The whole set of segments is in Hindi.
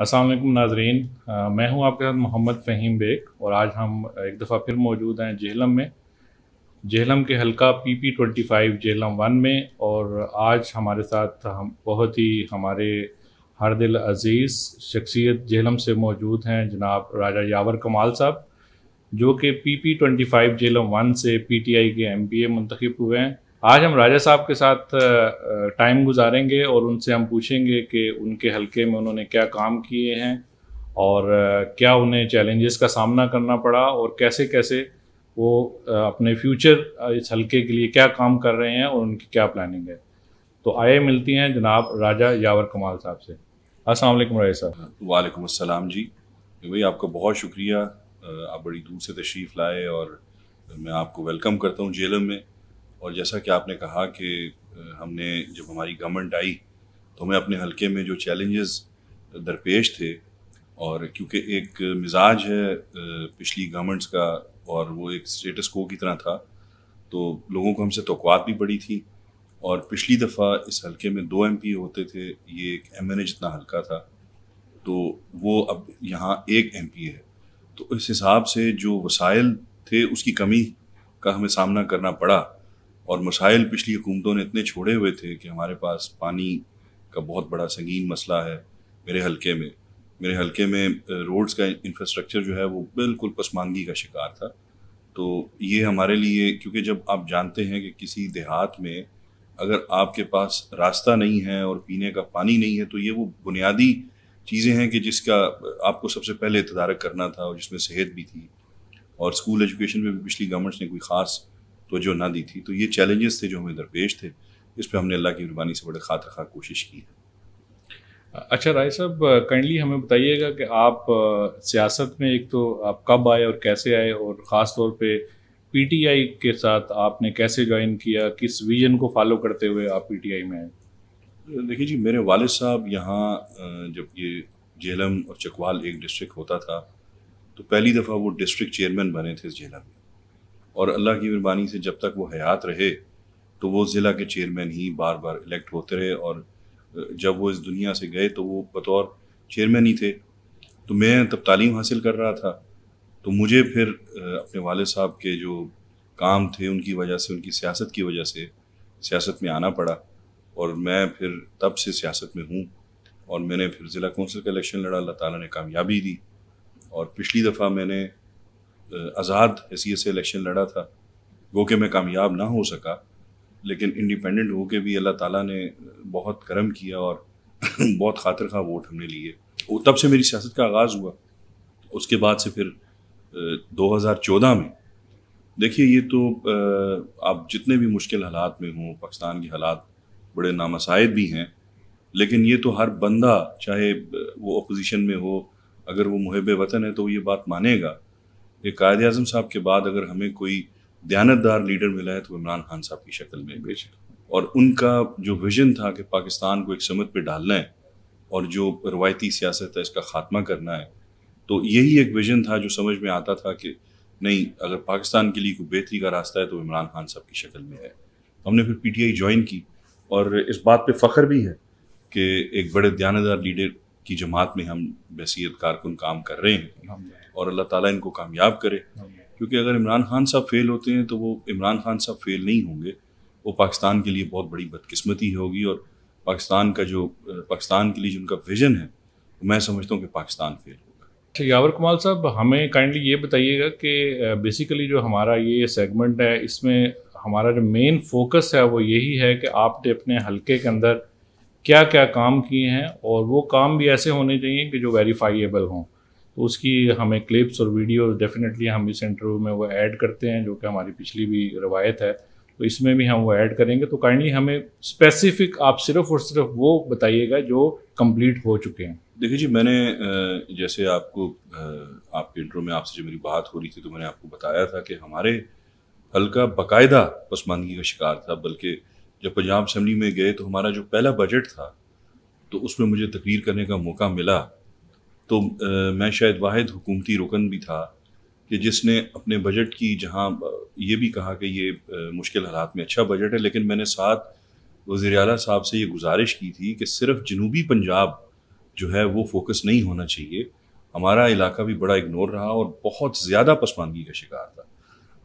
असल नाजरीन मैं हूं आपके साथ मोहम्मद फ़हीम बेग और आज हम एक दफ़ा फिर मौजूद हैं जेहलम में जेहलम के हलका P P twenty five Jhelum one में और आज हमारे साथ हम बहुत ही हमारे हर दिल अज़ीज़ शख्सियत जेहलम से मौजूद हैं जनाब राजा यावर कमाल साहब जो कि P P twenty five Jhelum one से पी टी आई के एम पी ए मंतखब हुए हैं आज हम राजा साहब के साथ टाइम गुजारेंगे और उनसे हम पूछेंगे कि उनके हलके में उन्होंने क्या काम किए हैं और क्या उन्हें चैलेंजेस का सामना करना पड़ा और कैसे कैसे वो अपने फ्यूचर इस हलके के लिए क्या काम कर रहे हैं और उनकी क्या प्लानिंग है तो आए मिलती हैं जनाब राजा यावर कमाल साहब से असल राजा साहब वालेकुम असलम जी भाई आपका बहुत शुक्रिया आप बड़ी दूर से तशरीफ़ लाए और मैं आपको वेलकम करता हूँ जेलम में और जैसा कि आपने कहा कि हमने जब हमारी गवर्नमेंट आई तो हमें अपने हलके में जो चैलेंजेस दरपेश थे और क्योंकि एक मिजाज है पिछली गवर्नमेंट्स का और वो एक स्टेटस को की तरह था तो लोगों को हमसे तोक़ात भी बड़ी थी और पिछली दफ़ा इस हलके में दो एम पी होते थे ये एक एम एन ए जितना हल्का था तो वो अब यहाँ एक एम पी है तो इस हिसाब से जो वसाइल थे उसकी कमी का हमें सामना करना पड़ा और मसाइल पिछली हुकूमतों ने इतने छोड़े हुए थे कि हमारे पास पानी का बहुत बड़ा संगीन मसला है मेरे हल्के में मेरे हल्के में रोड्स का इंफ्रास्ट्रक्चर जो है वो बिल्कुल पसमानगी का शिकार था तो ये हमारे लिए क्योंकि जब आप जानते हैं कि किसी देहात में अगर आपके पास रास्ता नहीं है और पीने का पानी नहीं है तो ये वो बुनियादी चीज़ें हैं कि जिसका आपको सबसे पहले तदारक करना था और जिसमें सेहत भी थी और स्कूल एजुकेशन में भी पिछली गवर्नमेंट्स ने कोई ख़ास तोजो ना दी थी तो ये चैलेंजेस थे जो हमें दरपेश थे इस पर हमने अल्लाह की कुरबानी से बड़े खातर खा कोशिश की है अच्छा राय साहब काइंडली हमें बताइएगा कि आप सियासत में एक तो आप कब आए और कैसे आए और ख़ास तौर पर पी टी आई के साथ आपने कैसे ज्वाइन किया किस विजन को फॉलो करते हुए आप पी टी आई में आए देखिए जी मेरे वाल साहब यहाँ जब ये झेलम और चकवाल एक डिस्ट्रिक्ट होता था तो पहली दफ़ा वो डिस्ट्रिक्ट चेयरमैन बने थे इस झेलम में और अल्लाह की मेहरबानी से जब तक वो हयात रहे तो वो ज़िला के चेयरमैन ही बार बार इलेक्ट होते रहे और जब वो इस दुनिया से गए तो वो बतौर चेयरमैन ही थे तो मैं तब तालीम हासिल कर रहा था तो मुझे फिर अपने वाले साहब के जो काम थे उनकी वजह से उनकी सियासत की वजह से सियासत में आना पड़ा और मैं फिर तब से सियासत में हूँ और मैंने फिर ज़िला कौंसिल का इलेक्शन लड़ा अल्लाह ताला ने कामयाबी दी और पिछली दफ़ा मैंने आज़ाद हैसियत से इलेक्शन लड़ा था वो कि मैं कामयाब ना हो सका लेकिन इंडिपेंडेंट होके भी अल्लाह ताला ने बहुत करम किया और बहुत खातर खा वोट हमने लिए वो तब से मेरी सियासत का आगाज़ हुआ उसके बाद से फिर 2014 में देखिए ये तो आप जितने भी मुश्किल हालात में हों पाकिस्तान के हालात बड़े नामसायद भी हैं लेकिन ये तो हर बंदा चाहे वो अपोजिशन में हो अगर वो मुहब वतन है तो ये बात मानेगा ये कायद अजम साहब के बाद अगर हमें कोई दयानतदार लीडर मिला है तो इमरान खान साहब की शक्ल में बेशक और उनका जो विजन था कि पाकिस्तान को एक समत पर डालना है और जो रवायती सियासत है इसका खात्मा करना है तो यही एक विजन था जो समझ में आता था कि नहीं अगर पाकिस्तान के लिए कोई बेहतरी का रास्ता है तो इमरान खान साहब की शक्ल में है तो हमने फिर पी टी आई ज्वाइन की और इस बात पे फ़ख्र भी है कि एक बड़े दयानदार लीडर की जमात में हम बसीत कारकुन काम कर रहे हैं और अल्लाह ताला इनको कामयाब करे क्योंकि अगर इमरान खान साहब फेल होते हैं तो वो इमरान खान साहब फेल नहीं होंगे वो पाकिस्तान के लिए बहुत बड़ी बदकिस्मती होगी और पाकिस्तान का जो पाकिस्तान के लिए जो उनका विज़न है मैं समझता हूँ कि पाकिस्तान फेल होगा ठीक अच्छा, यावर कमाल साहब हमें काइंडली ये बताइएगा कि बेसिकली जो हमारा ये सेगमेंट है इसमें हमारा जो मेन फोकस है वो यही है कि आपने अपने हलके के अंदर क्या क्या काम किए हैं और वो काम भी ऐसे होने चाहिए कि जो वेरीफाइएबल हों तो उसकी हमें क्लिप्स और वीडियो डेफिनेटली हम इस इंटरव्यू में वो ऐड करते हैं जो कि हमारी पिछली भी रवायत है तो इसमें भी हम वो ऐड करेंगे तो काइंडली हमें स्पेसिफिक आप सिर्फ और सिर्फ वो बताइएगा जो कंप्लीट हो चुके हैं देखिए जी मैंने जैसे आपको आपके इंटरव्यू में आपसे जो मेरी बात हो रही थी तो मैंने आपको बताया था कि हमारे हल्का बाकायदा पसमानगी का शिकार था बल्कि जब पंजाब असम्बली में गए तो हमारा जो पहला बजट था तो उसमें मुझे तकरीर करने का मौका मिला तो आ, मैं शायद वाद हुकूमती रुकन भी था कि जिसने अपने बजट की जहाँ ये भी कहा कि ये आ, मुश्किल हालात में अच्छा बजट है लेकिन मैंने साथ वज़ी अला साहब से ये गुजारिश की थी कि सिर्फ जनूबी पंजाब जो है वो फोकस नहीं होना चाहिए हमारा इलाका भी बड़ा इग्नोर रहा और बहुत ज़्यादा पसमानगी का शिकार था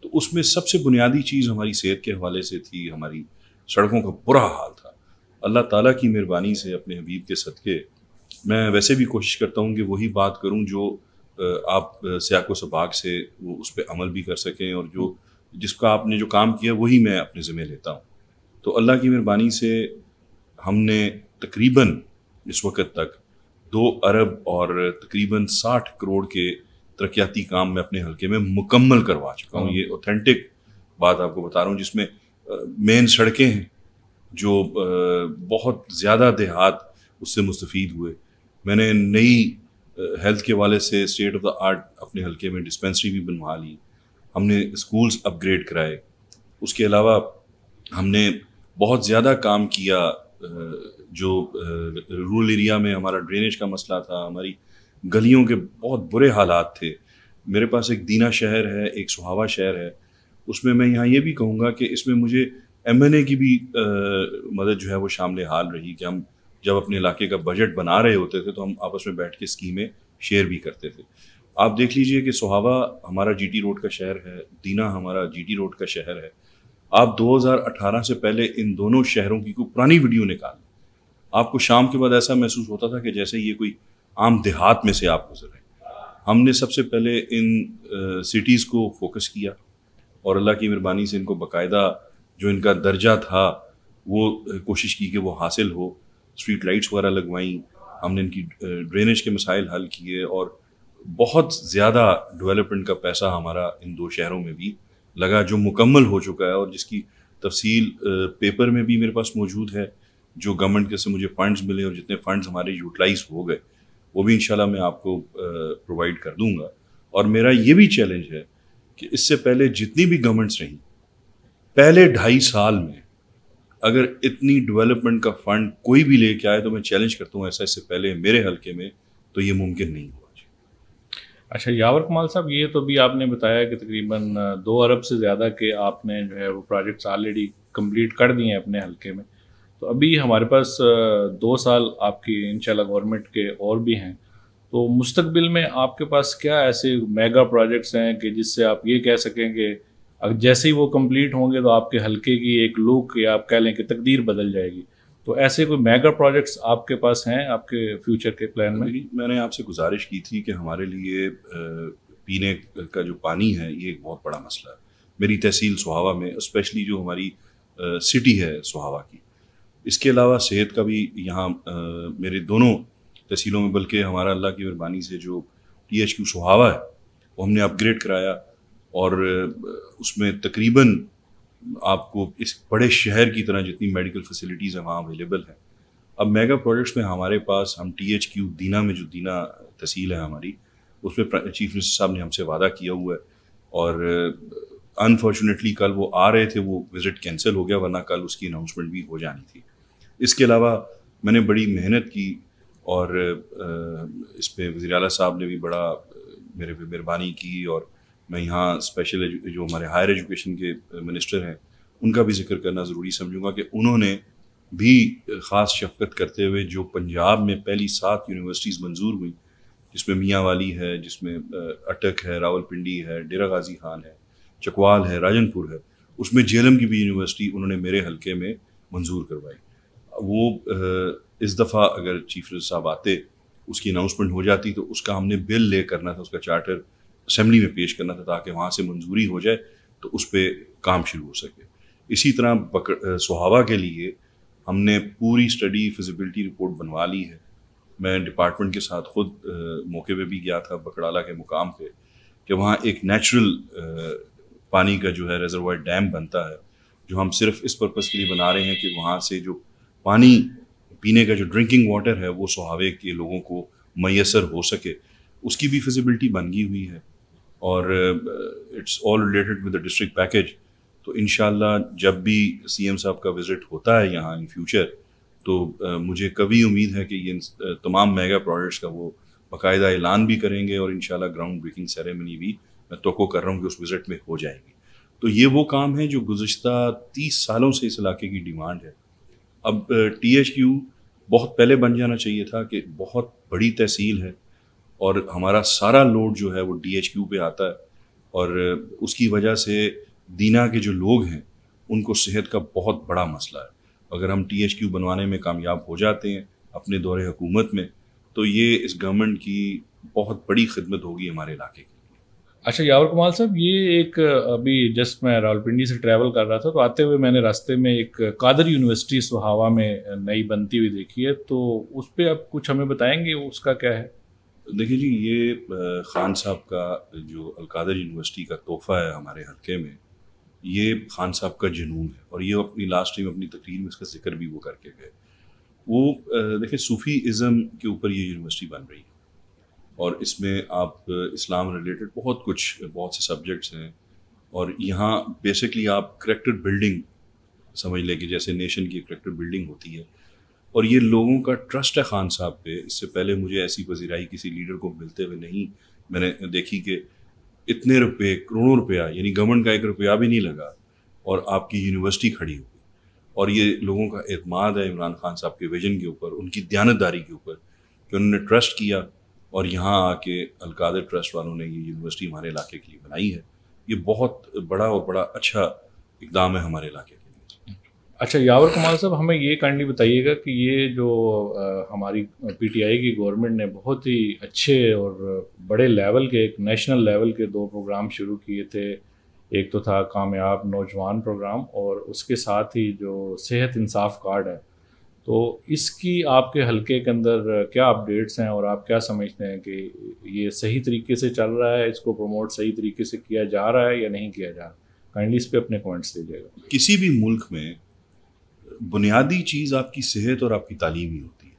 तो उसमें सबसे बुनियादी चीज़ हमारी सेहत के हवाले से थी हमारी सड़कों का बुरा हाल था अल्लाह ताला की मेहरबानी से अपने हबीब के सदक़े मैं वैसे भी कोशिश करता हूँ कि वही बात करूँ जो आप सियाको सबाक से वो उस पर अमल भी कर सकें और जो जिसका आपने जो काम किया वही मैं अपने ज़िम्मे लेता हूँ तो अल्लाह की मेहरबानी से हमने तकरीबन इस वक्त तक दो अरब और तकरीबन साठ करोड़ के तरक्याती काम मैं अपने हल्के में मुकम्मल करवा चुका हूँ हाँ। ये ऑथेंटिक बात आपको बता रहा हूँ जिसमें मेन सड़कें हैं जो बहुत ज़्यादा देहात उससे मुस्तफ़ हुए मैंने नई हेल्थ के वाले से स्टेट ऑफ द आर्ट अपने हल्के में डिस्पेंसरी भी बनवा ली हमने स्कूल्स अपग्रेड कराए उसके अलावा हमने बहुत ज़्यादा काम किया जो रूरल एरिया में हमारा ड्रेनेज का मसला था हमारी गलियों के बहुत बुरे हालात थे मेरे पास एक दीना शहर है एक सुहावा शहर है उसमें मैं यहाँ ये भी कहूँगा कि इसमें मुझे एम की भी आ, मदद जो है वो शामिल हाल रही कि हम जब अपने इलाके का बजट बना रहे होते थे तो हम आपस में बैठ के स्कीमें शेयर भी करते थे आप देख लीजिए कि सुहावा हमारा जीटी रोड का शहर है दीना हमारा जीटी रोड का शहर है आप 2018 से पहले इन दोनों शहरों की कोई पुरानी वीडियो निकाल आपको शाम के बाद ऐसा महसूस होता था कि जैसे ये कोई आम देहात में से आप गुजर रहे हमने सबसे पहले इन सिटीज़ को फोकस किया और अल्लाह की मेहरबानी से इनको बाकायदा जो इनका दर्जा था वो कोशिश की कि वो हासिल हो स्ट्रीट लाइट्स वगैरह लगवाई हमने इनकी ड्रेनेज के मसाइल हल किए और बहुत ज़्यादा डेवलपमेंट का पैसा हमारा इन दो शहरों में भी लगा जो मुकम्मल हो चुका है और जिसकी तफसील पेपर में भी मेरे पास मौजूद है जो गवर्नमेंट के से मुझे फ़ंड्स मिले और जितने फ़ंड्स हमारे यूटिलाइज हो गए वो भी इंशाल्लाह मैं आपको प्रोवाइड कर दूंगा और मेरा ये भी चैलेंज है कि इससे पहले जितनी भी गवर्नमेंट्स रहीं पहले ढाई साल में अगर इतनी डेवलपमेंट का फंड कोई भी लेके आए तो मैं चैलेंज करता हूँ ऐसा इससे पहले मेरे हल्के में तो ये मुमकिन नहीं हुआ अच्छा यावर कमाल साहब ये तो भी आपने बताया कि तकरीबन दो अरब से ज़्यादा के आपने जो है वो प्रोजेक्ट्स ऑलरेडी कंप्लीट कर दिए हैं अपने हल्के में तो अभी हमारे पास दो साल आपकी इन गवर्नमेंट के और भी हैं तो मुस्तबिल में आपके पास क्या ऐसे मेगा प्रोजेक्ट्स हैं कि जिससे आप ये कह सकें कि अब जैसे ही वो कंप्लीट होंगे तो आपके हल्के की एक लुक या आप कह लें कि तकदीर बदल जाएगी तो ऐसे कोई मेगा प्रोजेक्ट्स आपके पास हैं आपके फ्यूचर के प्लान में मैंने आपसे गुजारिश की थी कि हमारे लिए पीने का जो पानी है ये एक बहुत बड़ा मसला है मेरी तहसील सुहावा में स्पेशली जो हमारी सिटी है सुहावा की इसके अलावा सेहत का भी यहाँ मेरे दोनों तहसीलों में बल्कि हमारा अल्लाह की मेहरबानी से जो टी एच क्यू सुहावा है वो हमने अपग्रेड कराया और उसमें तकरीबन आपको इस बड़े शहर की तरह जितनी मेडिकल फैसिलिटीज़ हैं वहाँ अवेलेबल हैं अब मेगा प्रोजेक्ट्स में हमारे पास हम टी एच क्यू दीना में जो दीना तहसील है हमारी उसमें चीफ मिनिस्टर साहब ने हमसे वादा किया हुआ है और अनफॉर्चुनेटली कल वो आ रहे थे वो विज़िट कैंसिल हो गया वरना कल उसकी अनाउंसमेंट भी हो जानी थी इसके अलावा मैंने बड़ी मेहनत की और इस पर वजी साहब ने भी बड़ा मेरे पे मेहरबानी की और मैं यहाँ स्पेशल जो हमारे हायर एजुकेशन के मिनिस्टर हैं उनका भी जिक्र करना ज़रूरी समझूंगा कि उन्होंने भी ख़ास शफकत करते हुए जो पंजाब में पहली सात यूनिवर्सिटीज़ मंजूर हुई जिसमें मियाँ वाली है जिसमें अटक है रावलपिंडी है डेरा गाजी खान है चकवाल है राजनपुर है उसमें जेलम की भी यूनिवर्सिटी उन्होंने मेरे हलके में मंजूर करवाई वो इस दफ़ा अगर चीफ साहब आते उसकी अनाउंसमेंट हो जाती तो उसका हमने बिल ले करना था उसका चार्टर असम्बली में पेश करना था ताकि वहाँ से मंजूरी हो जाए तो उस पर काम शुरू हो सके इसी तरह सुहावा के लिए हमने पूरी स्टडी फिजिबिलिटी रिपोर्ट बनवा ली है मैं डिपार्टमेंट के साथ खुद आ, मौके पे भी गया था बकड़ाला के मुकाम पे कि वहाँ एक नेचुरल पानी का जो है रिजर्वा डैम बनता है जो हम सिर्फ इस पर्पज़ के लिए बना रहे हैं कि वहाँ से जो पानी पीने का जो ड्रिंकिंग वाटर है वो सुहावे के लोगों को मैसर हो सके उसकी भी फिजिबिलिटी बन गई हुई है और it's all related with the district package तो इन जब भी सी साहब का विज़िट होता है यहाँ इन फ्यूचर तो uh, मुझे कभी उम्मीद है कि ये uh, तमाम मेगा प्रोजेक्ट्स का वो बाकायदा ऐलान भी करेंगे और इन ग्राउंड ब्रेकिंग सेरेमनी भी मैं तो कर रहा हूँ कि उस विज़िट में हो जाएगी तो ये वो काम है जो गुज्त तीस सालों से इस इलाके की डिमांड है अब टी एच यू बहुत पहले बन जाना चाहिए था कि बहुत बड़ी तहसील है और हमारा सारा लोड जो है वो डी पे आता है और उसकी वजह से दीना के जो लोग हैं उनको सेहत का बहुत बड़ा मसला है अगर हम टी बनवाने में कामयाब हो जाते हैं अपने दौरे हुकूमत में तो ये इस गवर्नमेंट की बहुत बड़ी खिदमत होगी हमारे इलाके की अच्छा यावर कमाल साहब ये एक अभी जस्ट मैं रावलपिंडी से ट्रैवल कर रहा था तो आते हुए मैंने रास्ते में एक कादर यूनिवर्सिटी सुहावा में नई बनती हुई देखी है तो उस पर आप कुछ हमें बताएंगे उसका क्या है देखिए जी ये खान साहब का जो अलकादर यूनिवर्सिटी का तोहफा है हमारे हल्के में ये खान साहब का जुनून है और ये अपनी लास्ट टाइम अपनी तकरीर में इसका जिक्र भी वो करके गए वो देखिए सूफ़ी इज़म के ऊपर ये यूनिवर्सिटी बन रही है और इसमें आप इस्लाम रिलेटेड बहुत कुछ बहुत से सब्जेक्ट्स हैं और यहाँ बेसिकली आप करेक्टर बिल्डिंग समझ लें कि जैसे नेशन की करेक्टर बिल्डिंग होती है और ये लोगों का ट्रस्ट है खान साहब पे इससे पहले मुझे ऐसी पजीराई किसी लीडर को मिलते हुए नहीं मैंने देखी कि इतने रुपए करोड़ों रुपया यानी गवर्नमेंट का एक रुपया भी नहीं लगा और आपकी यूनिवर्सिटी खड़ी हुई और ये लोगों का अतमाद है इमरान खान साहब के विजन के ऊपर उनकी दयानतदारी के ऊपर कि उन्होंने ट्रस्ट किया और यहाँ आके अलकादर ट्रस्ट वालों ने ये यूनिवर्सिटी हमारे इलाके के लिए बनाई है ये बहुत बड़ा और बड़ा अच्छा इकदाम है हमारे इलाके के अच्छा यावर कुमार साहब हमें ये काइंडली बताइएगा कि ये जो आ, हमारी पीटीआई की गवर्नमेंट ने बहुत ही अच्छे और बड़े लेवल के एक नेशनल लेवल के दो प्रोग्राम शुरू किए थे एक तो था कामयाब नौजवान प्रोग्राम और उसके साथ ही जो सेहत इंसाफ कार्ड है तो इसकी आपके हलके के अंदर क्या अपडेट्स हैं और आप क्या समझते हैं कि ये सही तरीके से चल रहा है इसको प्रमोट सही तरीके से किया जा रहा है या नहीं किया जा रहा काइंडली इस पर अपने पॉइंट्स दीजिएगा किसी भी मुल्क में बुनियादी चीज़ आपकी सेहत और आपकी तालीम ही होती है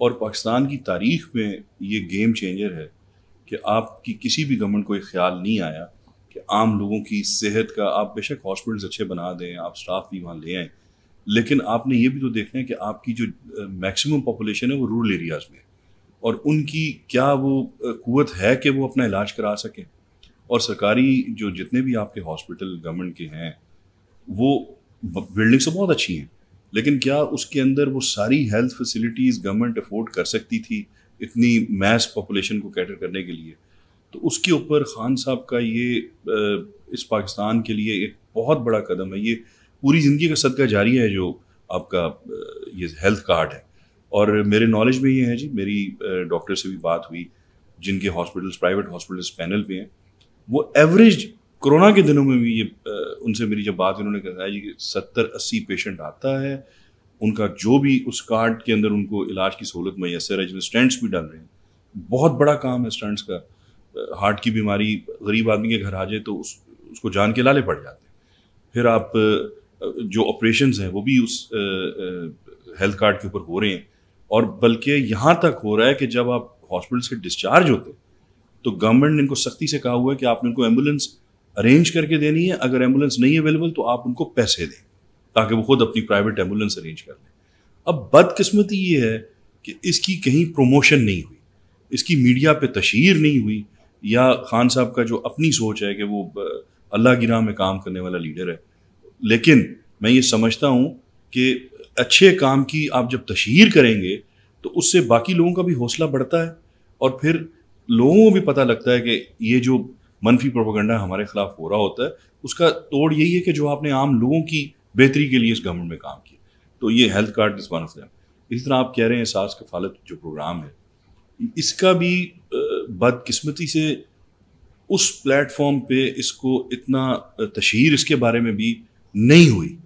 और पाकिस्तान की तारीख में ये गेम चेंजर है कि आपकी किसी भी गवर्नमेंट को ये ख्याल नहीं आया कि आम लोगों की सेहत का आप बेशक हॉस्पिटल्स अच्छे बना दें आप स्टाफ भी वहाँ ले आए लेकिन आपने ये भी तो देखना है कि आपकी जो मैक्सिमम पॉपुलेशन है वो रूरल एरियाज़ में और उनकी क्या वो कुत है कि वो अपना इलाज करा सकें और सरकारी जो जितने भी आपके हॉस्पिटल गवर्नमेंट के हैं वो बिल्डिंग्स तो बहुत अच्छी हैं लेकिन क्या उसके अंदर वो सारी हेल्थ फैसिलिटीज़ गवर्नमेंट अफोर्ड कर सकती थी इतनी मैस पॉपुलेशन को कैटर करने के लिए तो उसके ऊपर खान साहब का ये इस पाकिस्तान के लिए एक बहुत बड़ा कदम है ये पूरी ज़िंदगी का सदका जारी है जो आपका ये हेल्थ कार्ड है और मेरे नॉलेज में ये है जी मेरी डॉक्टर से भी बात हुई जिनके हॉस्पिटल्स प्राइवेट हॉस्पिटल्स पैनल पे हैं वो एवरेज कोरोना के दिनों में भी ये उनसे मेरी जब बात उन्होंने कहा जी कि सत्तर अस्सी पेशेंट आता है उनका जो भी उस कार्ड के अंदर उनको इलाज की सहूलत मैसर है जिसमें स्टैंड्स भी डाल रहे हैं बहुत बड़ा काम है स्टंट्स का हार्ट की बीमारी गरीब आदमी के घर आ जाए तो उस उसको जान के लाले पड़ जाते हैं फिर आप जो ऑपरेशन हैं वो भी उस हेल्थ कार्ड के ऊपर हो रहे हैं और बल्कि यहाँ तक हो रहा है कि जब आप हॉस्पिटल से डिस्चार्ज होते तो गवर्नमेंट ने इनको सख्ती से कहा हुआ है कि आपने इनको एम्बुलेंस अरेंज करके देनी है अगर एम्बुलेंस नहीं अवेलेबल तो आप उनको पैसे दें ताकि वो खुद अपनी प्राइवेट एम्बुलेंस अरेंज कर लें अब बदकिस्मती ये है कि इसकी कहीं प्रमोशन नहीं हुई इसकी मीडिया पे तशहर नहीं हुई या खान साहब का जो अपनी सोच है कि वो अल्लाह की राह में काम करने वाला लीडर है लेकिन मैं ये समझता हूँ कि अच्छे काम की आप जब तशहर करेंगे तो उससे बाकी लोगों का भी हौसला बढ़ता है और फिर लोगों को भी पता लगता है कि ये जो मनफी प्रोपोगंडा हमारे खिलाफ हो रहा होता है उसका तोड़ यही है कि जो आपने आम लोगों की बेहतरी के लिए इस गवर्नमेंट में काम किया तो ये health card is one of them इसी तरह आप कह रहे हैं एहसास कफालत जो प्रोग्राम है इसका भी बदकस्मती से उस प्लेटफॉर्म पे इसको इतना तशहर इसके बारे में भी नहीं हुई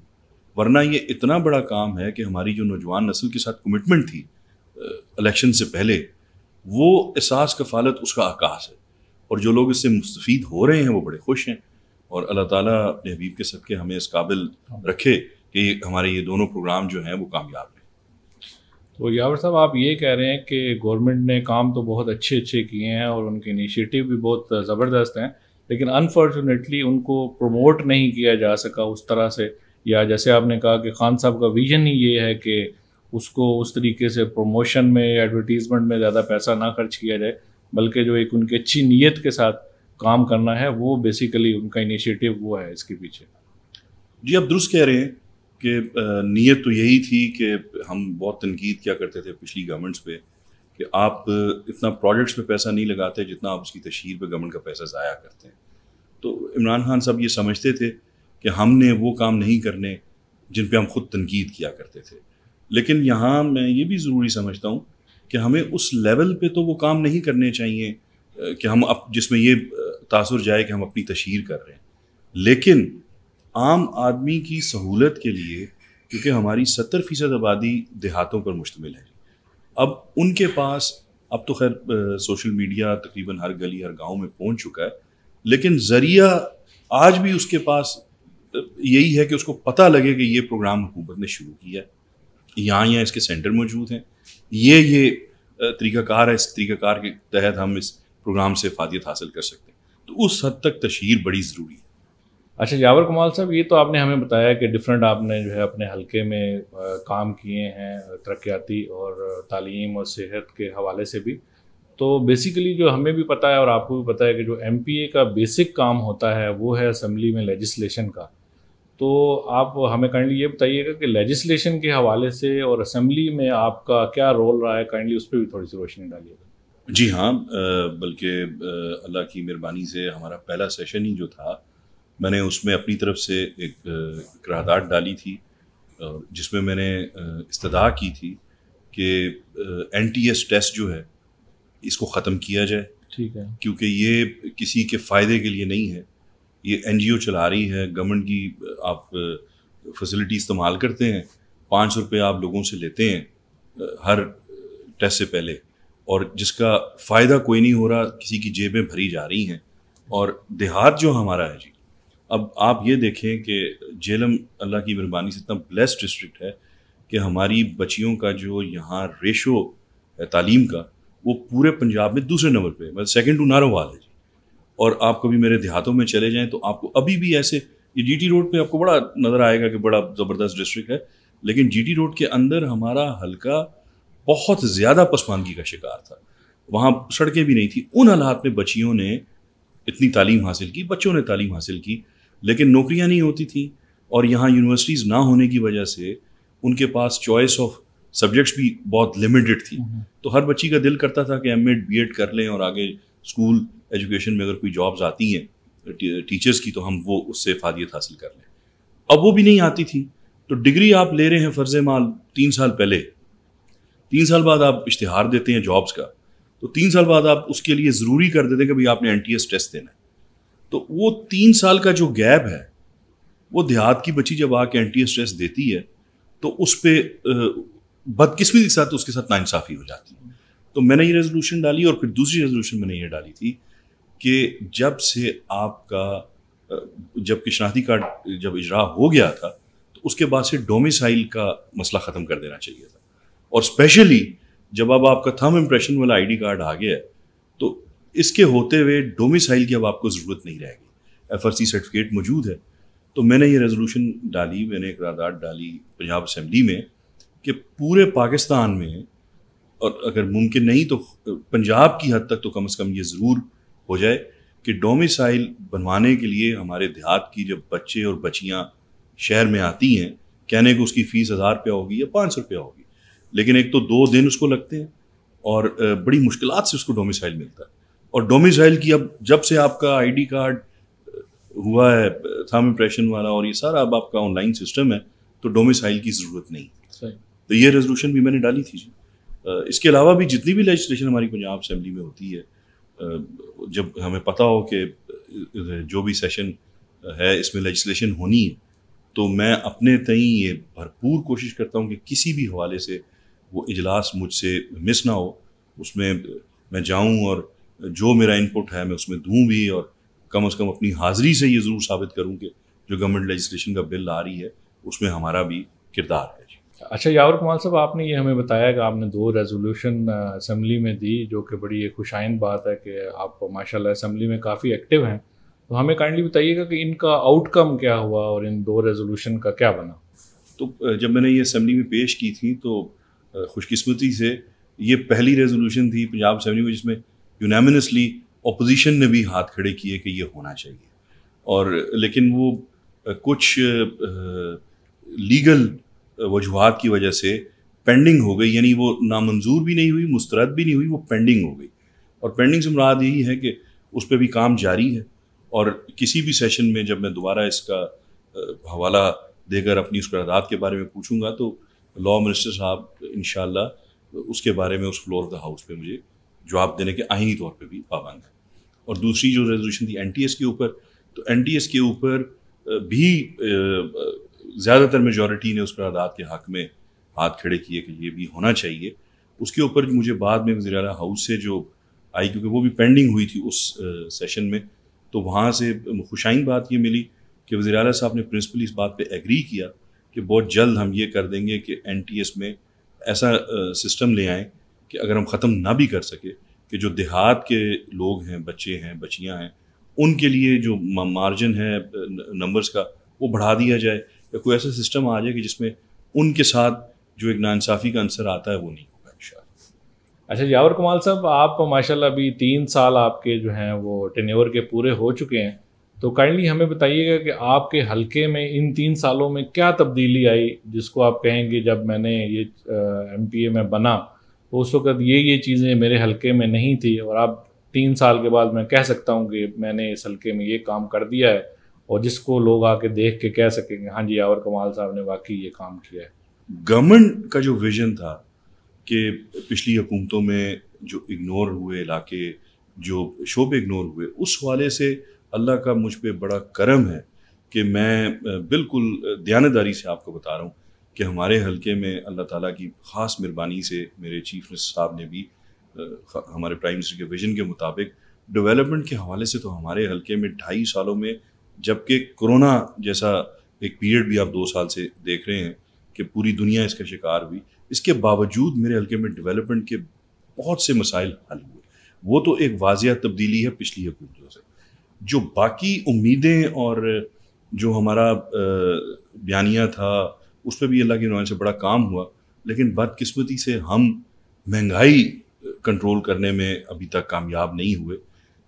वरना ये इतना बड़ा काम है कि हमारी जो नौजवान नस्ल के साथ कमिटमेंट थी इलेक्शन से पहले वो एहसास कफालत उसका आकाश है और जो लोग इससे मुस्तफ़ हो रहे हैं वो बड़े खुश हैं और अल्लाह ताला अपने हबीब के सबके हमें इस काबिल रखे कि हमारे ये दोनों प्रोग्राम जो हैं वो कामयाब रहे तो यावर साहब आप ये कह रहे हैं कि गवर्नमेंट ने काम तो बहुत अच्छे अच्छे किए हैं और उनके इनिशिएटिव भी बहुत ज़बरदस्त हैं लेकिन अनफॉर्चुनेटली उनको प्रमोट नहीं किया जा सका उस तरह से या जैसे आपने कहा कि खान साहब का विजन ही ये है कि उसको उस तरीके से प्रमोशन में एडवर्टीज़मेंट में ज़्यादा पैसा ना खर्च किया जाए बल्कि जो एक उनकी अच्छी नीयत के साथ काम करना है वो बेसिकली उनका इनिशिएटिव वो है इसके पीछे जी आप दुरुस्त कह रहे हैं कि नीयत तो यही थी कि हम बहुत तनकीद किया करते थे पिछली गवर्नमेंट्स पे कि आप इतना प्रोजेक्ट्स पे पैसा नहीं लगाते जितना आप उसकी तशहर पे गवर्नमेंट का पैसा ज़ाया करते हैं तो इमरान खान साहब ये समझते थे कि हमने वो काम नहीं करने जिन पर हम खुद तनकीद किया करते थे लेकिन यहाँ मैं ये भी ज़रूरी समझता हूँ कि हमें उस लेवल पे तो वो काम नहीं करने चाहिए कि हम अब जिसमें ये तासर जाए कि हम अपनी तशहर कर रहे हैं लेकिन आम आदमी की सहूलत के लिए क्योंकि हमारी सत्तर फ़ीसद आबादी देहातों पर मुश्तमिल है अब उनके पास अब तो खैर सोशल मीडिया तकरीबन हर गली हर गांव में पहुंच चुका है लेकिन ज़रिया आज भी उसके पास यही है कि उसको पता लगे कि ये प्रोग्राम हुकूमत ने शुरू किया है यहाँ यहाँ इसके सेंटर मौजूद हैं ये ये तरीकाकार है इस तरीकाकार के तहत हम इस प्रोग्राम से फादियत हासिल कर सकते हैं तो उस हद तक तशहर बड़ी ज़रूरी है अच्छा जावर कमाल साहब ये तो आपने हमें बताया कि डिफरेंट आपने जो है अपने हल्के में काम किए हैं तरक्याती और तालीम और सेहत के हवाले से भी तो बेसिकली जो हमें भी पता है और आपको भी पता है कि जो एम का बेसिक काम होता है वो है असम्बली में लेजिस्लेशन का तो आप हमें काइंडली ये बताइएगा कि लेजिस्लेशन के हवाले से और असम्बली में आपका क्या रोल रहा है काइंडली उस पर भी थोड़ी सी रोशनी डालिएगा जी हाँ बल्कि अल्लाह की मेहरबानी से हमारा पहला सेशन ही जो था मैंने उसमें अपनी तरफ से एक, एक डाली थी और जिसमें मैंने इस्तः की थी कि एन टी एस टेस्ट जो है इसको ख़त्म किया जाए ठीक है क्योंकि ये किसी के फ़ायदे के लिए नहीं है ये एन चला रही है गवर्नमेंट की आप फैसिलिटी इस्तेमाल करते हैं पाँच रुपये आप लोगों से लेते हैं हर टेस्ट से पहले और जिसका फ़ायदा कोई नहीं हो रहा किसी की जेबें भरी जा रही हैं और देहात जो हमारा है जी अब आप ये देखें कि जेलम अल्लाह की मेहरबानी से इतना ब्लेस्ड डिस्ट्रिक्ट है कि हमारी बच्चियों का जो यहाँ रेशो है तालीम का वो पूरे पंजाब में दूसरे नंबर पे मतलब सेकंड टू नारोवाल है और आप कभी मेरे देहातों में चले जाएं तो आपको अभी भी ऐसे ये जीटी रोड पे आपको बड़ा नज़र आएगा कि बड़ा ज़बरदस्त डिस्ट्रिक्ट है लेकिन जीटी रोड के अंदर हमारा हल्का बहुत ज़्यादा पसमानगी का शिकार था वहाँ सड़कें भी नहीं थी उन हालात में बच्चियों ने इतनी तालीम हासिल की बच्चों ने तालीम हासिल की लेकिन नौकरियाँ नहीं होती थी और यहाँ यूनिवर्सिटीज़ ना होने की वजह से उनके पास चॉइस ऑफ सब्जेक्ट्स भी बहुत लिमिटेड थी हम्म। तो हर बच्ची का दिल करता था कि एम एड बी एड कर लें और आगे स्कूल एजुकेशन में अगर कोई जॉब्स आती हैं टीचर्स की तो हम वो उससे फादियत हासिल कर लें अब वो भी नहीं आती थी तो डिग्री आप ले रहे हैं फ़र्ज माल तीन साल पहले तीन साल बाद आप इश्तहार देते हैं जॉब्स का तो तीन साल बाद आप उसके लिए ज़रूरी कर देते हैं कि भाई आपने एन टेस्ट देना है तो वो तीन साल का जो गैप है वो देहात की बच्ची जब आके एन टेस्ट देती है तो उस पर बदकिस्मती के साथ उसके साथ नाइंसाफ़ी हो जाती है तो मैंने ये रेजोल्यूशन डाली और फिर दूसरी रेजोल्यूशन मैंने ये डाली थी कि जब से आपका जब शनाती कार्ड जब इजरा हो गया था तो उसके बाद से डोमिसाइल का मसला ख़त्म कर देना चाहिए था और स्पेशली जब अब आपका थम इम्प्रेशन वाला आईडी कार्ड आ गया है तो इसके होते हुए डोमिसाइल की अब आपको ज़रूरत नहीं रहेगी एफ सर्टिफिकेट मौजूद है तो मैंने ये रेजोल्यूशन डाली मैंने करारदाद डाली पंजाब असम्बली में कि पूरे पाकिस्तान में और अगर मुमकिन नहीं तो पंजाब की हद तक तो कम अज़ कम ये ज़रूर हो जाए कि डोमिसाइल बनवाने के लिए हमारे देहात की जब बच्चे और बच्चियाँ शहर में आती हैं कहने को उसकी फ़ीस हज़ार रुपया होगी या पाँच सौ रुपया होगी लेकिन एक तो दो दिन उसको लगते हैं और बड़ी मुश्किल से उसको डोमिसाइल मिलता है और डोमिसाइल की अब जब से आपका आईडी कार्ड हुआ है थम इम्प्रेशन वाला और ये सारा अब आपका ऑनलाइन सिस्टम है तो डोमिसाइल की ज़रूरत नहीं तो ये रेजोल्यूशन भी मैंने डाली थी जी इसके अलावा भी जितनी भी लेजिस्लेशन हमारी पंजाब असम्बली में होती है जब हमें पता हो कि जो भी सेशन है इसमें लेजिस्लेशन होनी है तो मैं अपने तई ये भरपूर कोशिश करता हूँ कि किसी भी हवाले से वो इजलास मुझसे मिस ना हो उसमें मैं जाऊँ और जो मेरा इनपुट है मैं उसमें दूँ भी और कम अज़ कम अपनी हाज़िरी से ये ज़रूर साबित करूँ कि जो गवर्नमेंट लेजिस्लेशन का बिल आ रही है उसमें हमारा भी किरदार है अच्छा यावर कुमार साहब आपने ये हमें बताया कि आपने दो रेजोल्यूशन असम्बली में दी जो कि बड़ी एक खुशाइन बात है कि आप माशाल्लाह असम्बली में काफ़ी एक्टिव हैं तो हमें काइंडली बताइएगा कि इनका आउटकम क्या हुआ और इन दो रेजोल्यूशन का क्या बना तो जब मैंने ये असम्बली में पेश की थी तो खुशकस्मती से ये पहली रेजोल्यूशन थी पंजाब असम्बली में जिसमें यूनामिनसली अपोजिशन ने भी हाथ खड़े किए कि ये होना चाहिए और लेकिन वो कुछ लीगल वजूहत की वजह से पेंडिंग हो गई यानी वो नामंजूर भी नहीं हुई मुस्तरद भी नहीं हुई वो पेंडिंग हो गई और पेंडिंग से मुराद यही है कि उस पर भी काम जारी है और किसी भी सेशन में जब मैं दोबारा इसका हवाला देकर अपनी उस करारदाद के बारे में पूछूंगा तो लॉ मिनिस्टर साहब इन उसके बारे में उस फ्लोर ऑफ द हाउस पे मुझे जवाब देने के आइनी तौर पे भी पाबंद है और दूसरी जो रेजोल्यूशन थी एन के ऊपर तो एन के ऊपर भी ज़्यादातर मेजोरिटी ने उस करारदाद के हक में हाथ खड़े किए कि ये भी होना चाहिए उसके ऊपर मुझे बाद में वजी हाउस से जो आई क्योंकि वो भी पेंडिंग हुई थी उस सेशन में तो वहाँ से खुशाइन बात ये मिली कि वजी अल साहब ने प्रिंसिपल इस बात पर एग्री किया कि बहुत जल्द हम ये कर देंगे कि एन टी एस में ऐसा सिस्टम ले आएँ कि अगर हम ख़त्म ना भी कर सके कि जो देहात के लोग हैं बच्चे हैं बच्चियाँ हैं उनके लिए जो मार्जिन है नंबर्स का वो बढ़ा दिया जाए या कोई ऐसा सिस्टम आ जाए कि जिसमें उनके साथ जो एक नासाफ़ी का अंसर आता है वो नहीं होगा इन अच्छा यावर कमाल साहब आप माशाल्लाह अभी तीन साल आपके जो हैं वो टेन्योर के पूरे हो चुके हैं तो काइंडली हमें बताइएगा कि आपके हलके में इन तीन सालों में क्या तब्दीली आई जिसको आप कहेंगे जब मैंने ये एम पी ए में बना तो उस वक़्त ये ये चीज़ें मेरे हलके में नहीं थी और आप तीन साल के बाद मैं कह सकता हूँ कि मैंने इस हलके में ये काम कर दिया है और जिसको लोग आके देख के कह सकेंगे हाँ जी यावर कमाल साहब ने वाकई ये काम किया है गवर्नमेंट का जो विजन था कि पिछली हुकूमतों में जो इग्नोर हुए इलाके जो शोबे इग्नोर हुए उस हवाले से अल्लाह का मुझ पर बड़ा करम है कि मैं बिल्कुल दयानदारी से आपको बता रहा हूँ कि हमारे हलके में अल्लाह ताला की ख़ास मेहरबानी से मेरे चीफ मिनिस्टर साहब ने भी हमारे प्राइम मिनिस्टर के विजन के मुताबिक डेवलपमेंट के हवाले से तो हमारे हलके में ढाई सालों में जबकि कोरोना जैसा एक पीरियड भी आप दो साल से देख रहे हैं कि पूरी दुनिया इसका शिकार हुई इसके बावजूद मेरे हल्के में डेवलपमेंट के बहुत से मसाइल हल हुए वो तो एक वाजिया तब्दीली है पिछली हकूमतों से जो बाकी उम्मीदें और जो हमारा बयानिया था उस पर भी अल्लाह के नुमान से बड़ा काम हुआ लेकिन बदकस्मती से हम महंगाई कंट्रोल करने में अभी तक कामयाब नहीं हुए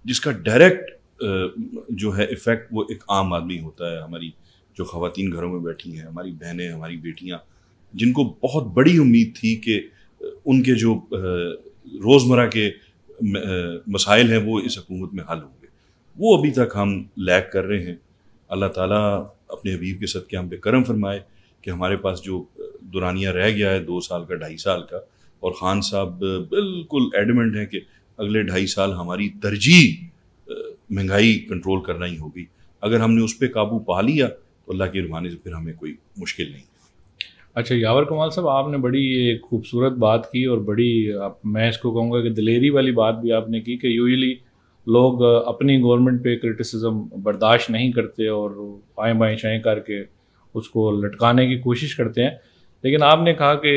जिसका डायरेक्ट जो है इफ़ेक्ट वो एक आम आदमी होता है हमारी जो खातन घरों में बैठी हैं हमारी बहनें हमारी बेटियाँ जिनको बहुत बड़ी उम्मीद थी कि उनके जो रोज़मर्रा के मसाइल हैं वो इस हकूमत में हल होंगे वो अभी तक हम लैक कर रहे हैं अल्लाह ताला अपने हबीब के सद के हम पे करम फरमाए कि हमारे पास जो दुरानिया रह गया है दो साल का ढाई साल का और ख़ान साहब बिल्कुल एडमेंट हैं कि अगले ढाई साल हमारी तरजीह महंगाई कंट्रोल करना ही होगी अगर हमने उस पर काबू पा लिया तो अल्लाह की रुमाने से फिर हमें कोई मुश्किल नहीं अच्छा यावर कमाल साहब आपने बड़ी एक खूबसूरत बात की और बड़ी आप मैं इसको कहूँगा कि दिलेरी वाली बात भी आपने की कि यूजली लोग अपनी गवर्नमेंट पे क्रिटिसिज्म बर्दाश्त नहीं करते और आए बाएँ शाएँ करके उसको लटकाने की कोशिश करते हैं लेकिन आपने कहा कि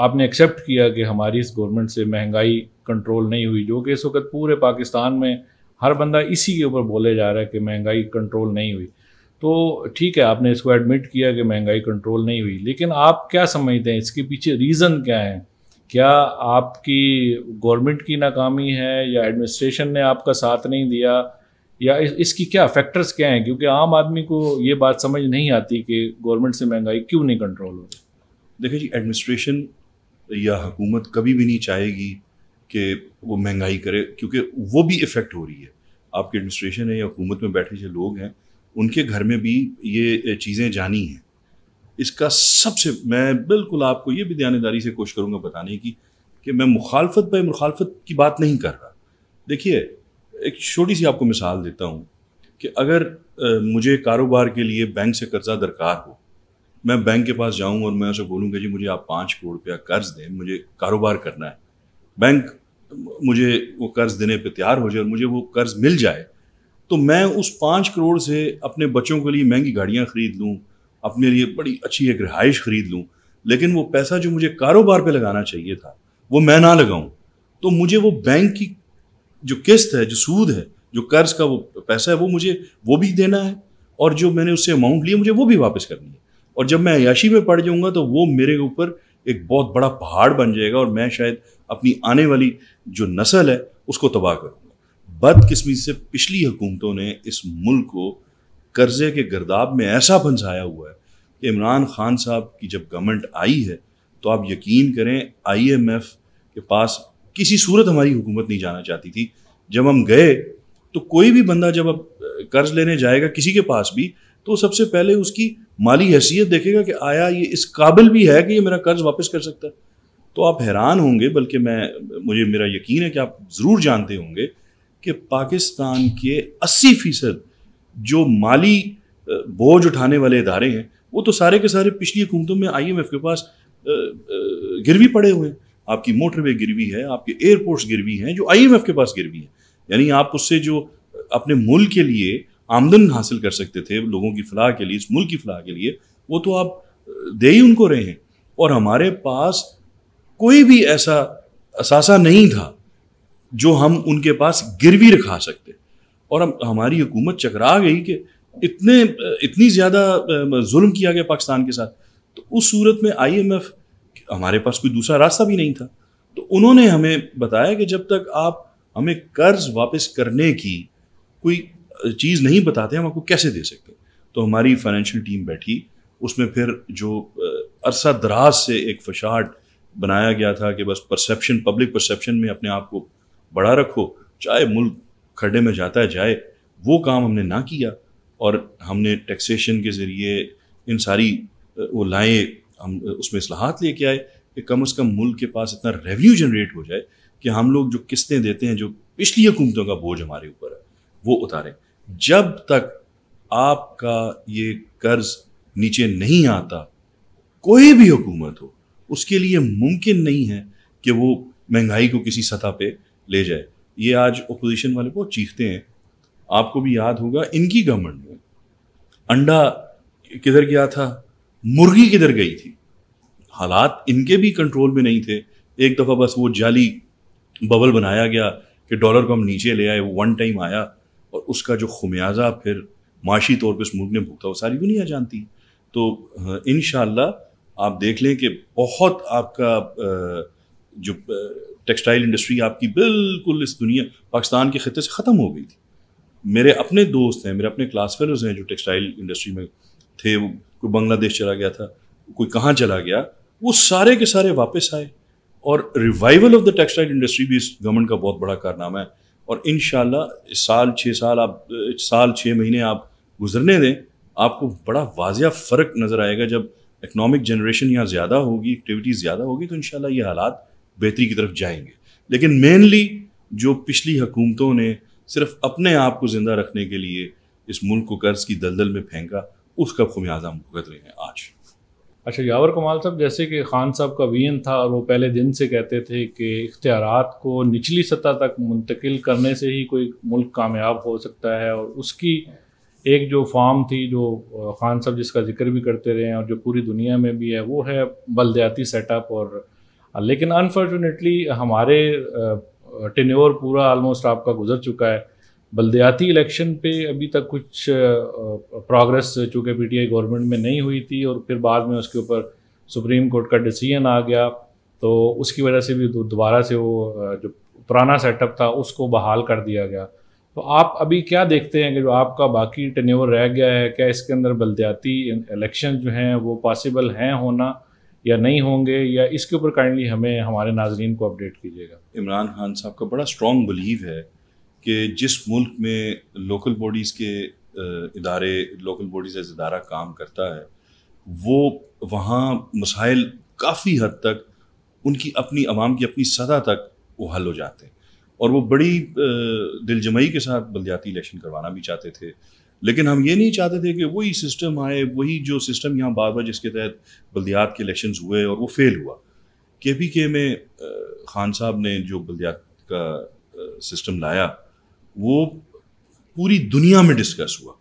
आपने एक्सेप्ट किया कि हमारी इस गवर्नमेंट से महंगाई कंट्रोल नहीं हुई जो कि इस वक्त पूरे पाकिस्तान में हर बंदा इसी के ऊपर बोले जा रहा है कि महंगाई कंट्रोल नहीं हुई तो ठीक है आपने इसको एडमिट किया कि महंगाई कंट्रोल नहीं हुई लेकिन आप क्या समझते हैं इसके पीछे रीज़न क्या है क्या आपकी गवर्नमेंट की नाकामी है या एडमिनिस्ट्रेशन ने आपका साथ नहीं दिया या इस, इसकी क्या फैक्टर्स क्या हैं क्योंकि आम आदमी को ये बात समझ नहीं आती कि गवर्नमेंट से महंगाई क्यों नहीं कंट्रोल हो देखिए जी एडमिनिस्ट्रेशन या हुकूमत कभी भी नहीं चाहेगी कि वो महंगाई करे क्योंकि वो भी इफ़ेक्ट हो रही है आपकी एडमिनिस्ट्रेशन है या हुकूमत में बैठे जो लोग हैं उनके घर में भी ये चीज़ें जानी हैं इसका सबसे मैं बिल्कुल आपको ये भी दयानदारी से कोशिश करूँगा बताने की कि मैं मुखालफत पर मुखालफत की बात नहीं कर रहा देखिए एक छोटी सी आपको मिसाल देता हूँ कि अगर आ, मुझे कारोबार के लिए बैंक से कर्जा दरकार हो मैं बैंक के पास जाऊँ और मैं उसे बोलूँगा जी मुझे आप पाँच करोड़ रुपया कर्ज दें मुझे कारोबार करना है बैंक मुझे वो कर्ज देने पे तैयार हो जाए और मुझे वो कर्ज मिल जाए तो मैं उस पाँच करोड़ से अपने बच्चों के लिए महंगी गाड़ियाँ ख़रीद लूँ अपने लिए बड़ी अच्छी एक रिहाइश ख़रीद लूँ लेकिन वो पैसा जो मुझे कारोबार पे लगाना चाहिए था वो मैं ना लगाऊं तो मुझे वो बैंक की जो किस्त है जो सूद है जो कर्ज का वो पैसा है वो मुझे वो भी देना है और जो मैंने उससे अमाउंट लिया मुझे वो भी वापस करनी है और जब मैं अयाशी में पड़ जाऊँगा तो वो मेरे ऊपर एक बहुत बड़ा पहाड़ बन जाएगा और मैं शायद अपनी आने वाली जो नस्ल है उसको तबाह करूँगा बदकिस्मती से पिछली हुकूमतों ने इस मुल्क को कर्जे के गर्दाब में ऐसा भंसाया हुआ है कि इमरान खान साहब की जब गवर्नमेंट आई है तो आप यकीन करें आईएमएफ के पास किसी सूरत हमारी हुकूमत नहीं जाना चाहती थी जब हम गए तो कोई भी बंदा जब अब कर्ज लेने जाएगा किसी के पास भी तो सबसे पहले उसकी माली हैसियत देखेगा कि आया ये इस काबिल भी है कि ये मेरा कर्ज वापस कर सकता है तो आप हैरान होंगे बल्कि मैं मुझे मेरा यकीन है कि आप ज़रूर जानते होंगे कि पाकिस्तान के अस्सी फ़ीसद जो माली बोझ उठाने वाले इदारे हैं वो तो सारे के सारे पिछली हुकूमतों में आई एम एफ़ के पास गिरवी पड़े हुए हैं आपकी मोटरवे गिरवी है आपके एयरपोर्ट्स गिरवी हैं जो आई एम एफ़ के पास गिरवी हैं यानी आप उससे जो अपने मुल्क के लिए आमदन हासिल कर सकते थे लोगों की फलाह के लिए इस मुल्क की फलाह के लिए वो तो आप दे ही उनको रहे हैं और हमारे पास कोई भी ऐसा असासा नहीं था जो हम उनके पास गिरवी रखा सकते और हम हमारी हुकूमत चकरा गई कि इतने इतनी ज़्यादा जुल्म किया गया पाकिस्तान के साथ तो उस सूरत में आईएमएफ हमारे पास कोई दूसरा रास्ता भी नहीं था तो उन्होंने हमें बताया कि जब तक आप हमें कर्ज वापस करने की कोई चीज़ नहीं बताते हम आपको कैसे दे सकते तो हमारी फाइनेंशियल टीम बैठी उसमें फिर जो अरसा दराज से एक फशाट बनाया गया था कि बस परसेप्शन पब्लिक परसेप्शन में अपने आप को बड़ा रखो चाहे मुल्क खड्डे में जाता है जाए वो काम हमने ना किया और हमने टैक्सेशन के ज़रिए इन सारी वो लाए हम उसमें असलाहत लेके आए कि कम अज़ कम मुल्क के पास इतना रेवेन्यू जनरेट हो जाए कि हम लोग जो किस्तें देते हैं जो पिछली हुकूमतों का बोझ हमारे ऊपर है वो उतारें जब तक आपका ये कर्ज नीचे नहीं आता कोई भी हुकूमत हो उसके लिए मुमकिन नहीं है कि वो महंगाई को किसी सतह पे ले जाए ये आज अपोजिशन वाले बहुत चीखते हैं आपको भी याद होगा इनकी गवर्नमेंट में अंडा किधर गया था मुर्गी किधर गई थी हालात इनके भी कंट्रोल में नहीं थे एक दफ़ा बस वो जाली बबल बनाया गया कि डॉलर को हम नीचे ले आए वो वन टाइम आया और उसका जो खुमियाजा फिर माशी तौर पर इस मुल्क ने भुगता वो सारी दुनिया जानती तो हाँ, इन आप देख लें कि बहुत आपका जो टेक्सटाइल इंडस्ट्री आपकी बिल्कुल इस दुनिया पाकिस्तान के ख़त्े से ख़त्म हो गई थी मेरे अपने दोस्त हैं मेरे अपने क्लास फेलोज हैं जो टेक्सटाइल इंडस्ट्री में थे वो कोई बांग्लादेश चला गया था कोई कहाँ चला गया वो सारे के सारे वापस आए और revival of the textile industry भी इस गवर्नमेंट का बहुत बड़ा कारनामा है और इन साल छः साल आप साल छः महीने आप गुजरने दें आपको बड़ा वाजिया फ़र्क नज़र आएगा जब इकनॉमिक जनरेशन यहाँ ज़्यादा होगी एक्टिविटी ज़्यादा होगी तो इन ये हालात बेहतरी की तरफ जाएंगे लेकिन मेनली जो पिछली हुकूमतों ने सिर्फ अपने आप को ज़िंदा रखने के लिए इस मुल्क को कर्ज की दलदल में फेंका उसका खुमियाजा हम भुगत रहे हैं आज अच्छा यावर कमाल साहब जैसे कि खान साहब का वियन था और वो पहले दिन से कहते थे कि इख्तियार को निचली सतह तक मुंतकिल करने से ही कोई मुल्क कामयाब हो सकता है और उसकी एक जो फार्म थी जो खान साहब जिसका जिक्र भी करते रहे हैं और जो पूरी दुनिया में भी है वो है बलदयाती सेटअप और लेकिन अनफॉर्चुनेटली हमारे टेन्योर पूरा आलमोस्ट आपका गुजर चुका है बलदयाती इलेक्शन पे अभी तक कुछ प्रोग्रेस चूँकि पी आई गवर्नमेंट में नहीं हुई थी और फिर बाद में उसके ऊपर सुप्रीम कोर्ट का डिसीजन आ गया तो उसकी वजह से भी दोबारा से वो जो पुराना सेटअप था उसको बहाल कर दिया गया तो आप अभी क्या देखते हैं कि जो आपका बाकी टर्नओवर रह गया है क्या इसके अंदर बलदयाती इलेक्शन जो हैं वो पॉसिबल हैं होना या नहीं होंगे या इसके ऊपर काइंडली हमें हमारे नाजरन को अपडेट कीजिएगा इमरान खान साहब का बड़ा स्ट्रॉन्ग बिलीव है कि जिस मुल्क में लोकल बॉडीज़ के इदारे लोकल बॉडीज़ एज इदारा काम करता है वो वहाँ मसाइल काफ़ी हद तक उनकी अपनी आवाम की अपनी सतह तक वो हल हो जाते हैं और वो बड़ी दिलजमई के साथ बलदियाती इलेक्शन करवाना भी चाहते थे लेकिन हम ये नहीं चाहते थे कि वही सिस्टम आए वही जो सिस्टम यहाँ बार बार जिसके तहत बलदियात के इलेक्शन हुए और वो फेल हुआ के पी के में खान साहब ने जो बलदियात का सिस्टम लाया वो पूरी दुनिया में डिस्कस हुआ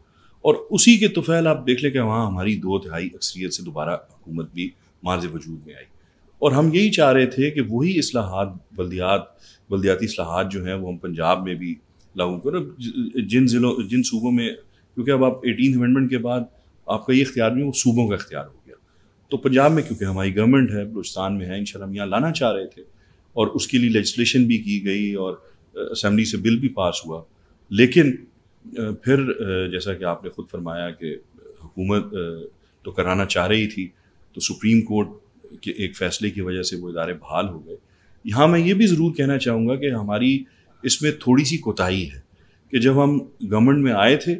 और उसी के तुफैल आप देख लें कि वहाँ हमारी दो तिहाई अक्सरियत से दोबारा हुकूमत भी मार्ज वजूद में आई और हम यही चाह रहे थे कि वही असलाहत बल्दियात बल्दियाती असलाहत जो हैं वो हम पंजाब में भी लागू करें जिन ज़िलों जिन सूबों में क्योंकि अब आप एटीन अमेंडमेंट के बाद आपका ये इख्तियार नहीं वो सूबों का इख्तियार हो गया तो पंजाब में क्योंकि हमारी गवर्नमेंट है बलूचिस्तान में है इन हम यहाँ लाना चाह रहे थे और उसके लिए लेजिस्लेशन भी की गई और असम्बली से बिल भी पास हुआ लेकिन फिर जैसा कि आपने खुद फरमाया कि हुकूमत तो कराना चाह रही थी तो सुप्रीम कोर्ट के एक फ़ैसले की वजह से वो इदारे बहाल हो गए यहाँ मैं ये भी ज़रूर कहना चाहूँगा कि हमारी इसमें थोड़ी सी कोताही है कि जब हम गवर्नमेंट में आए थे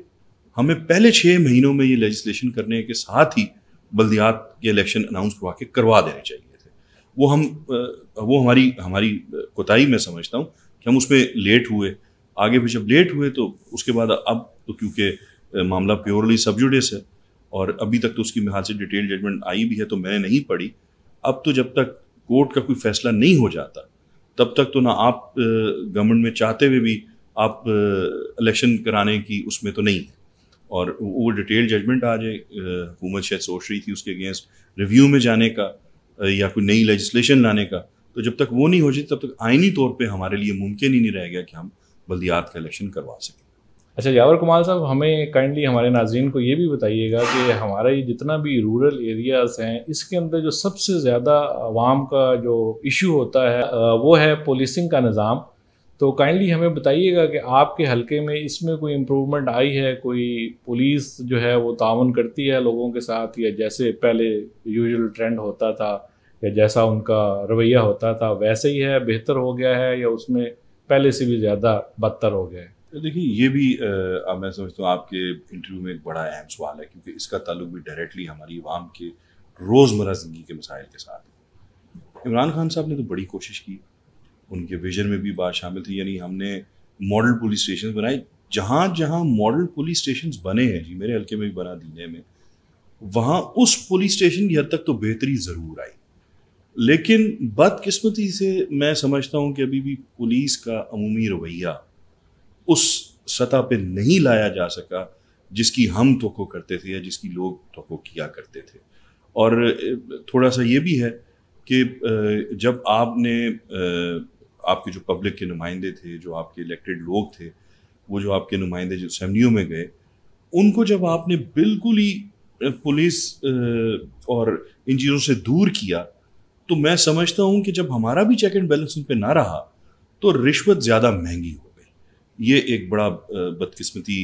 हमें पहले छः महीनों में ये लेजिस्लेशन करने के साथ ही बल्दियात के इलेक्शन अनाउंस करवा के करवा देने चाहिए थे वो हम वो हमारी हमारी कोताही मैं समझता हूँ हम उसमें लेट हुए आगे भी जब लेट हुए तो उसके बाद अब तो क्योंकि मामला प्योरली सबजुडिस है और अभी तक तो उसकी मेरे से डिटेल जजमेंट आई भी है तो मैंने नहीं पढ़ी अब तो जब तक कोर्ट का कोई फैसला नहीं हो जाता तब तक तो ना आप गवर्नमेंट में चाहते हुए भी आप इलेक्शन कराने की उसमें तो नहीं है और वो डिटेल जजमेंट आ जाए हुकूमत शायद सोच रही थी उसके अगेंस्ट रिव्यू में जाने का या कोई नई लेजिस्लेशन लाने का तो जब तक वो नहीं हो जाती तब तक आइनी तौर पर हमारे लिए मुमकिन ही नहीं रहेगा कि हम बल्दियात का इलेक्शन करवा सकें अच्छा यावर कुमार साहब हमें काइंडली हमारे नाजीन को ये भी बताइएगा कि हमारा ये जितना भी रूरल एरियाज़ हैं इसके अंदर जो सबसे ज़्यादा आवाम का जो इशू होता है वो है पुलिसिंग का निज़ाम तो काइंडली हमें बताइएगा कि आपके हलके में इसमें कोई इम्प्रूवमेंट आई है कोई पुलिस जो है वो ताउन करती है लोगों के साथ या जैसे पहले यूजल ट्रेंड होता था या जैसा उनका रवैया होता था वैसे ही है बेहतर हो गया है या उसमें पहले से भी ज़्यादा बदतर हो गया है देखिए ये भी आ, मैं समझता हूँ आपके इंटरव्यू में एक बड़ा अहम सवाल है क्योंकि इसका ताल्लुक भी डायरेक्टली हमारी आवाम के रोज़मर्रा ज़िंदगी के मसाइल के साथ इमरान खान साहब ने तो बड़ी कोशिश की उनके विजन में भी बात शामिल थी यानी हमने मॉडल पुलिस स्टेशन बनाए जहाँ जहाँ मॉडल पुलिस स्टेशन बने हैं जी मेरे हल्के में भी बना दीने में वहाँ उस पुलिस स्टेशन की हद तक तो बेहतरी ज़रूर आई लेकिन बदकिस्मती से मैं समझता हूँ कि अभी भी पुलिस का अमूमी रवैया उस सतह पे नहीं लाया जा सका जिसकी हम तो करते थे या जिसकी लोग तो किया करते थे और थोड़ा सा ये भी है कि जब आपने आपके जो पब्लिक के नुमाइंदे थे जो आपके इलेक्टेड लोग थे वो जो आपके नुमाइंदे जो असम्बलियों में गए उनको जब आपने बिल्कुल ही पुलिस और इन चीज़ों से दूर किया तो मैं समझता हूं कि जब हमारा भी चेक एंड बैलेंस उन पर ना रहा तो रिश्वत ज़्यादा महंगी हो गई ये एक बड़ा बदकिस्मती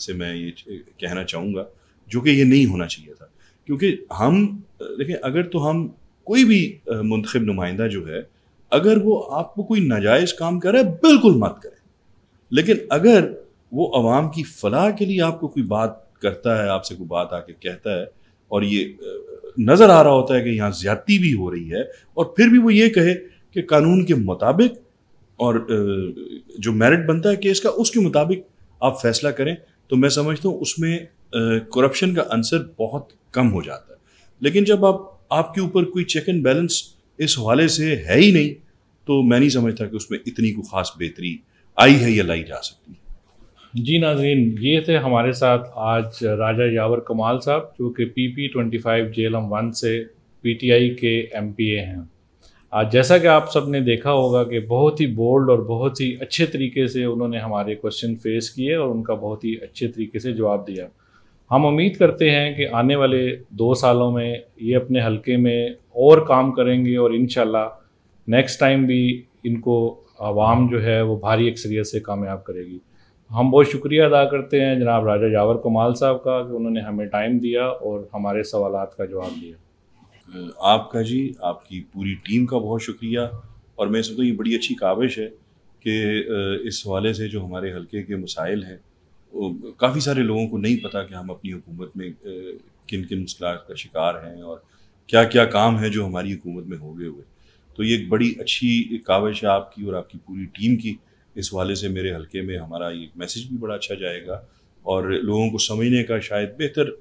से मैं ये कहना चाहूँगा जो कि ये नहीं होना चाहिए था क्योंकि हम देखें अगर तो हम कोई भी मुंतखब नुमाइंदा जो है अगर वो आपको कोई नाजायज़ काम करे बिल्कुल मत करें लेकिन अगर वो आवाम की फलाह के लिए आपको कोई बात करता है आपसे कोई बात आके कहता है और ये नज़र आ रहा होता है कि यहाँ ज्यादती भी हो रही है और फिर भी वो ये कहे कि कानून के मुताबिक और जो मेरिट बनता है केस का उसके मुताबिक आप फैसला करें तो मैं समझता हूँ उसमें करप्शन का आंसर बहुत कम हो जाता है लेकिन जब आप आपके ऊपर कोई चेक एंड बैलेंस इस हवाले से है ही नहीं तो मैं नहीं समझता कि उसमें इतनी को खास बेहतरी आई है या लाई जा सकती है जी नाजीन ये थे हमारे साथ आज राजा यावर कमाल साहब जो कि P P twenty five J L M one से पी टी आई के एम पी ए हैं आज जैसा कि आप सब ने देखा होगा कि बहुत ही बोल्ड और बहुत ही अच्छे तरीके से उन्होंने हमारे क्वेश्चन फेस किए और उनका बहुत ही अच्छे तरीके से जवाब दिया हम उम्मीद करते हैं कि आने वाले दो सालों में ये अपने हलके में और काम करेंगे और इन नेक्स्ट टाइम भी इनको आवाम जो है वो भारी अक्सरियत से कामयाब करेगी हम बहुत शुक्रिया अदा करते हैं जनाब राजा जावर कमाल साहब का कि उन्होंने हमें टाइम दिया और हमारे सवाल का जवाब दिया आपका जी आपकी पूरी टीम का बहुत शुक्रिया और मैं समझता तो ये बड़ी अच्छी काविश है कि इस हवाले से जो हमारे हलके के मसाइल हैं काफ़ी सारे लोगों को नहीं पता कि हम अपनी हुकूमत में किन किन मुश्किल का शिकार हैं और क्या क्या काम है जो हमारी हुकूमत में हो गए हुए तो ये एक बड़ी अच्छी काविश है आपकी और आपकी पूरी टीम की इस वाले से मेरे हल्के में हमारा ये मैसेज भी बड़ा अच्छा जाएगा और लोगों को समझने का शायद बेहतर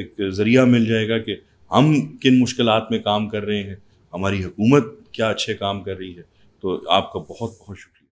एक ज़रिया मिल जाएगा कि हम किन मुश्किल में काम कर रहे हैं हमारी हुकूमत क्या अच्छे काम कर रही है तो आपका बहुत बहुत शुक्रिया